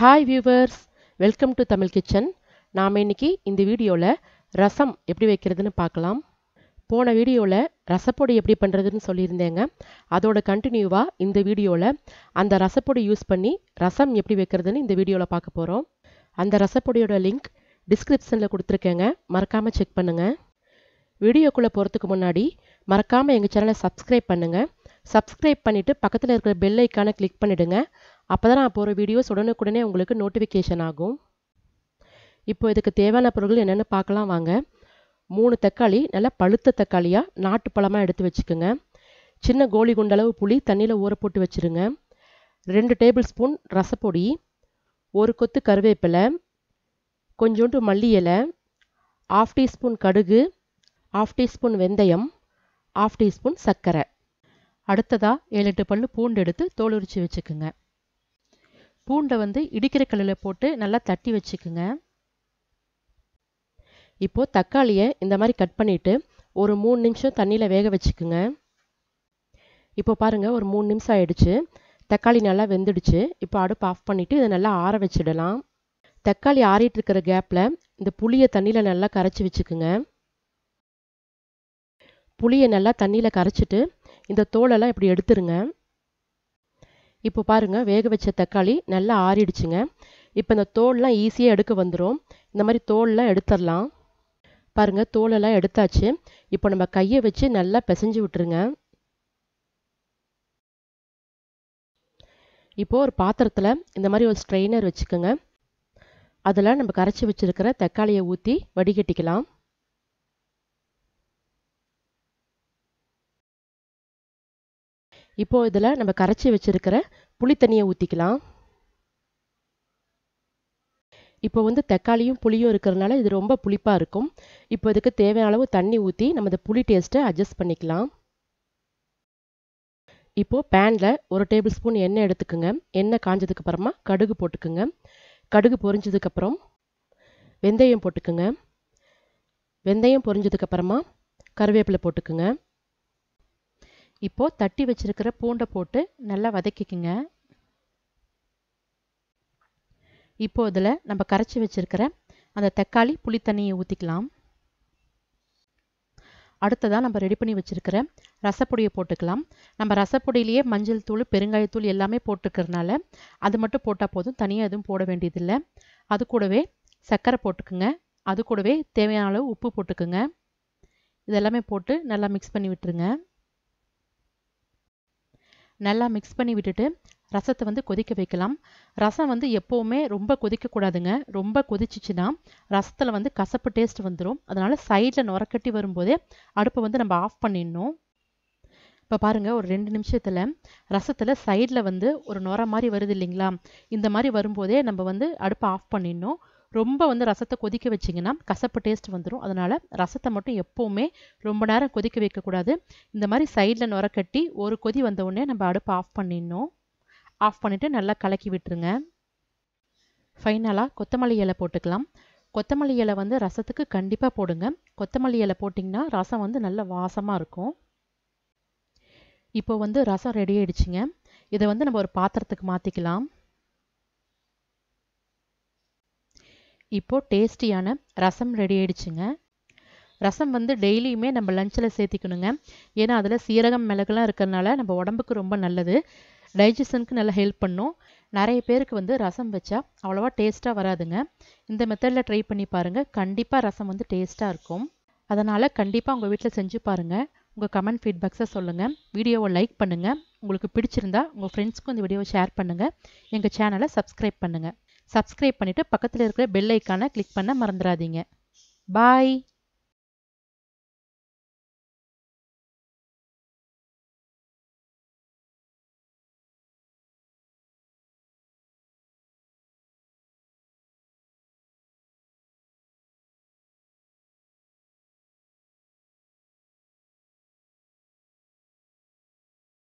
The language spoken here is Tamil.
hi viewers welcome to Tamil kitchen நாம் இன்றைக்கி இந்த வீடியோவில் ரசம் எப்படி வைக்கிறதுன்னு பார்க்கலாம் போன வீடியோவில் ரசப்பொடி எப்படி பண்ணுறதுன்னு சொல்லியிருந்தேங்க அதோட கண்டினியூவாக இந்த வீடியோவில் அந்த ரசப்பொடி யூஸ் பண்ணி ரசம் எப்படி வைக்கிறதுன்னு இந்த வீடியோவில் பார்க்க போகிறோம் அந்த ரசப்பொடியோட லிங்க் டிஸ்கிரிப்ஷனில் கொடுத்துருக்கேங்க மறக்காமல் செக் பண்ணுங்கள் வீடியோக்குள்ளே போகிறதுக்கு முன்னாடி மறக்காமல் எங்கள் சேனலை சப்ஸ்கிரைப் பண்ணுங்கள் சப்ஸ்கிரைப் பண்ணிவிட்டு பக்கத்தில் இருக்கிற பெல் ஐக்கானை கிளிக் பண்ணிவிடுங்க அப்போ நான் போகிற வீடியோஸ் உடனுக்குடனே உங்களுக்கு நோட்டிஃபிகேஷன் ஆகும் இப்போ இதுக்கு தேவையான பொருட்கள் என்னென்னு பார்க்கலாம் வாங்க மூணு தக்காளி நல்லா பழுத்த தக்காளியாக நாட்டு பழமாக எடுத்து வச்சுக்கோங்க சின்ன கோழி குண்டளவு புளி தண்ணியில் ஊற போட்டு வச்சுருங்க ரெண்டு டேபிள் ஸ்பூன் ரசப்பொடி ஒரு கொத்து கருவேப்பிலை கொஞ்சோண்டு மல்லி இலை ஆஃப் டீஸ்பூன் கடுகு ஆஃப் டீஸ்பூன் வெந்தயம் ஆஃப் டீஸ்பூன் சர்க்கரை அடுத்ததாக ஏழு எட்டு பல் பூண்டு எடுத்து தோல் உரித்து வச்சுக்கோங்க பூண்டை வந்து இடிக்கிற கல்லில் போட்டு நல்லா தட்டி வச்சுக்குங்க இப்போது தக்காளியை இந்த மாதிரி கட் பண்ணிவிட்டு ஒரு மூணு நிமிஷம் தண்ணியில் வேக வச்சுக்குங்க இப்போ பாருங்கள் ஒரு மூணு நிமிஷம் ஆகிடுச்சு தக்காளி நல்லா வெந்துடுச்சு இப்போ அடுப்பு ஆஃப் பண்ணிவிட்டு இதை நல்லா ஆற வச்சிடலாம் தக்காளி ஆறிட்டு இருக்கிற கேப்பில் இந்த புளியை தண்ணியில் நல்லா கரைச்சி வச்சுக்குங்க புளியை நல்லா தண்ணியில் கரைச்சிட்டு இந்த தோலெல்லாம் இப்படி எடுத்துருங்க இப்போ பாருங்கள் வேக வச்ச தக்காளி நல்லா ஆறிடுச்சுங்க இப்போ இந்த தோல்லாம் ஈஸியாக எடுக்க வந்துடும் இந்த மாதிரி தோல்லாம் எடுத்துடலாம் பாருங்கள் தோலெல்லாம் எடுத்தாச்சு இப்போ நம்ம கையை வச்சு நல்லா பிசைஞ்சு விட்டுருங்க இப்போது ஒரு பாத்திரத்தில் இந்த மாதிரி ஒரு ஸ்ட்ரெயினர் வச்சுக்கோங்க அதில் நம்ம கரைச்சி வச்சுருக்கிற தக்காளியை ஊற்றி வடிகட்டிக்கலாம் இப்போது இதில் நம்ம கரைச்சி வச்சுருக்கிற புளி தண்ணியை ஊற்றிக்கலாம் இப்போ வந்து தக்காளியும் புளியும் இருக்கிறதுனால இது ரொம்ப புளிப்பாக இருக்கும் இப்போ இதுக்கு தேவையான அளவு தண்ணி ஊற்றி நம்ம இந்த புளி டேஸ்ட்டை அட்ஜஸ்ட் பண்ணிக்கலாம் இப்போது பேனில் ஒரு டேபிள் ஸ்பூன் எண்ணெய் எடுத்துக்கோங்க எண்ணெய் காஞ்சதுக்கு அப்புறமா கடுகு போட்டுக்குங்க கடுகு பொரிஞ்சதுக்கப்புறம் வெந்தயம் போட்டுக்குங்க வெந்தயம் பொரிஞ்சதுக்கப்புறமா கருவேப்பிலை போட்டுக்குங்க இப்போது தட்டி வச்சிருக்கிற பூண்டை போட்டு நல்லா வதக்கிக்குங்க இப்போ இதில் நம்ம கரைச்சி வச்சிருக்கிற அந்த தக்காளி புளி தண்ணியை ஊற்றிக்கலாம் அடுத்ததாக நம்ம ரெடி பண்ணி வச்சுருக்கிற ரசப்பொடியை போட்டுக்கலாம் நம்ம ரசப்பொடியிலேயே மஞ்சள் தூள் பெருங்காயத்தூள் எல்லாமே போட்டுக்கிறதுனால அது மட்டும் போட்டால் போதும் தனியாக எதுவும் போட வேண்டியதில்லை அது கூடவே சர்க்கரை போட்டுக்குங்க அது கூடவே தேவையான அளவு உப்பு போட்டுக்குங்க இதெல்லாமே போட்டு நல்லா மிக்ஸ் பண்ணி விட்டுருங்க நல்லா மிக்ஸ் பண்ணி விட்டுட்டு ரசத்தை வந்து கொதிக்க வைக்கலாம் ரசம் வந்து எப்போவுமே ரொம்ப கொதிக்கக்கூடாதுங்க ரொம்ப கொதிச்சிச்சுன்னா ரசத்தில் வந்து கசப்பு டேஸ்ட் வந்துடும் அதனால் சைடில் நுரக்கட்டி வரும்போதே அடுப்பை வந்து நம்ம ஆஃப் பண்ணிடணும் இப்போ பாருங்கள் ஒரு ரெண்டு நிமிஷத்தில் ரசத்தில் சைடில் வந்து ஒரு நுர மாதிரி வருது இல்லைங்களா இந்த மாதிரி வரும்போதே நம்ம வந்து அடுப்பை ஆஃப் பண்ணிடணும் ரொம்ப வந்து ரசத்தை கொதிக்க வச்சிங்கன்னா கசப்பு டேஸ்ட் வந்துடும் அதனால் ரசத்தை மட்டும் எப்போவுமே ரொம்ப நேரம் கொதிக்க வைக்கக்கூடாது இந்த மாதிரி சைடில் நுரக்கட்டி ஒரு கொதி உடனே நம்ம அடுப்பு ஆஃப் பண்ணிடணும் ஆஃப் பண்ணிவிட்டு நல்லா கலக்கி விட்டுருங்க ஃபைனலாக கொத்தமல்லி இலை போட்டுக்கலாம் கொத்தமல்லி இலை வந்து ரசத்துக்கு கண்டிப்பாக போடுங்க கொத்தமல்லி இலை போட்டிங்கன்னா ரசம் வந்து நல்ல வாசமாக இருக்கும் இப்போ வந்து ரசம் ரெடி ஆகிடுச்சிங்க இதை வந்து நம்ம ஒரு பாத்திரத்துக்கு மாற்றிக்கலாம் இப்போது டேஸ்டியான ரசம் ரெடி ஆயிடுச்சுங்க ரசம் வந்து டெய்லியுமே நம்ம லஞ்சில் சேர்த்திக்கணுங்க ஏன்னா அதில் சீரகம் மிளகுலாம் இருக்கிறதுனால நம்ம உடம்புக்கு ரொம்ப நல்லது டைஜஷனுக்கு நல்லா ஹெல்ப் பண்ணும் நிறைய பேருக்கு வந்து ரசம் வச்சா அவ்வளோவா டேஸ்ட்டாக வராதுங்க இந்த மெத்தடில் ட்ரை பண்ணி பாருங்கள் கண்டிப்பாக ரசம் வந்து டேஸ்ட்டாக இருக்கும் அதனால் கண்டிப்பாக உங்கள் வீட்டில் செஞ்சு பாருங்கள் உங்கள் கமெண்ட் ஃபீட்பேக்ஸை சொல்லுங்கள் வீடியோவை லைக் பண்ணுங்கள் உங்களுக்கு பிடிச்சிருந்தா உங்கள் ஃப்ரெண்ட்ஸ்க்கும் இந்த வீடியோவை ஷேர் பண்ணுங்கள் எங்கள் சேனலை சப்ஸ்கிரைப் பண்ணுங்கள் சப்ஸ்கிரைப் பண்ணிவிட்டு பக்கத்தில் இருக்கிற பெல் ஐக்கானை கிளிக் பண்ண மறந்துடாதீங்க பாய்